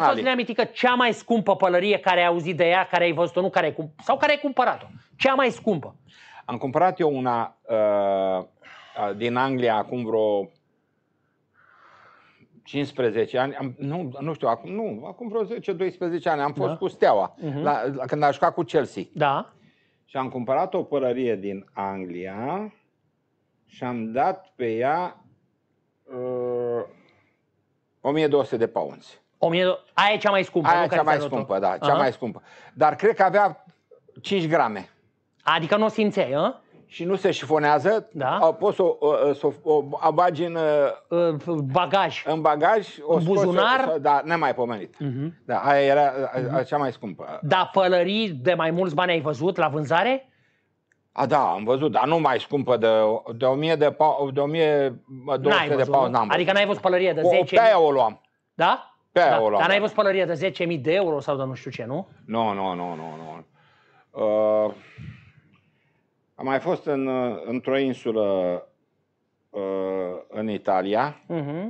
canale. Asta ne că cea mai scumpă pălărie care ai auzit de ea, care ai văzut-o, nu care ai cumpărat, sau care ai cumpărat-o. Cea mai scumpă. Am cumpărat eu una uh, din Anglia acum vreo 15 ani, am, nu, nu știu, acum, nu, acum vreo 10-12 ani am fost da. cu Steaua, uh-huh. la, la, când a jucat cu Chelsea. Da. Și am cumpărat o pălărie din Anglia și am dat pe ea uh, 1200 de pounds. 1000, aia e cea mai scumpă. Aia e cea mai scumpă, da, cea mai scumpă. Dar cred că avea 5 grame. Adică nu o simțeai, a? Și nu se șifonează, da? poți să o, o, o, o bagi în bagaj. În bagaj, o în buzunar. Scoți, da, mai pomenit. Uh-huh. Mhm. Da, aia era uh-huh. cea mai scumpă. Da, pălării de mai mulți bani ai văzut la vânzare? A, da, am văzut, dar nu mai scumpă de, de 1000 de, pa, de 1200 de n-am. Adică n-ai văzut pălărie de 10? O, pe aia o luam. Da? Pe da, ăla, Dar n-ai văzut pălăria de 10.000 de euro sau de nu știu ce, nu? Nu, nu, nu, nu. nu. Uh, am mai fost în, uh, într-o insulă uh, în Italia, uh-huh.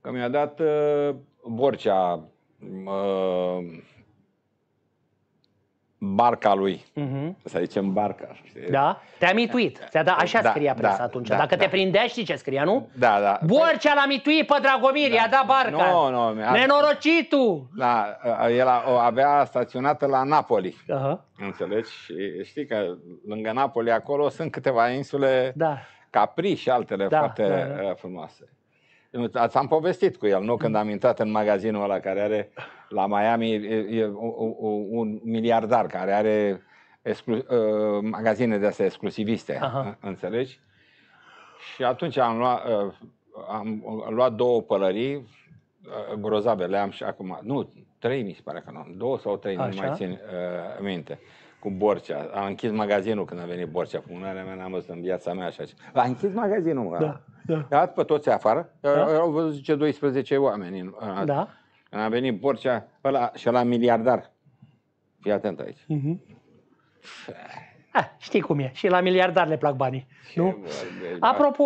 că mi-a dat uh, Borcea uh, barca lui. Uh-huh. Să zicem barca. Da? Te-a mituit. Da. Ți-a dat, așa da, scria da, presa da, atunci. Da, Dacă da. te prindea, știi ce scria, nu? Da, da. Păi- Borcea l-a mituit pe Dragomir, da. i-a dat barca. Nu, no, nu. No, Nenorocitul! Da, el a, o avea staționată la Napoli. Uh-huh. Înțelegi? Și știi că lângă Napoli, acolo, sunt câteva insule da. Capri și altele da, foarte da, da. frumoase. Ați am povestit cu el, nu? Când am intrat în magazinul ăla care are la Miami e, e un miliardar care are exclu- ă, magazine de astea exclusiviste, Aha. înțelegi? Și atunci am luat, ă, am luat două pălării ă, grozave, le am și acum. Nu, trei mi se pare că nu, două sau trei, Așa? nu mai țin uh, minte cu Borcea. Am închis magazinul când a venit Borcea. Cu mâna mele n-am văzut în viața mea așa. A închis magazinul, Da, da. Iar pe toți afară. Da. Au văzut, zice, 12 oameni. da. A venit Borcea ăla, și la miliardar. Fii atent aici. Uh-huh. Ah, știi cum e. Și la miliardar le plac banii. Ce nu? Apropo,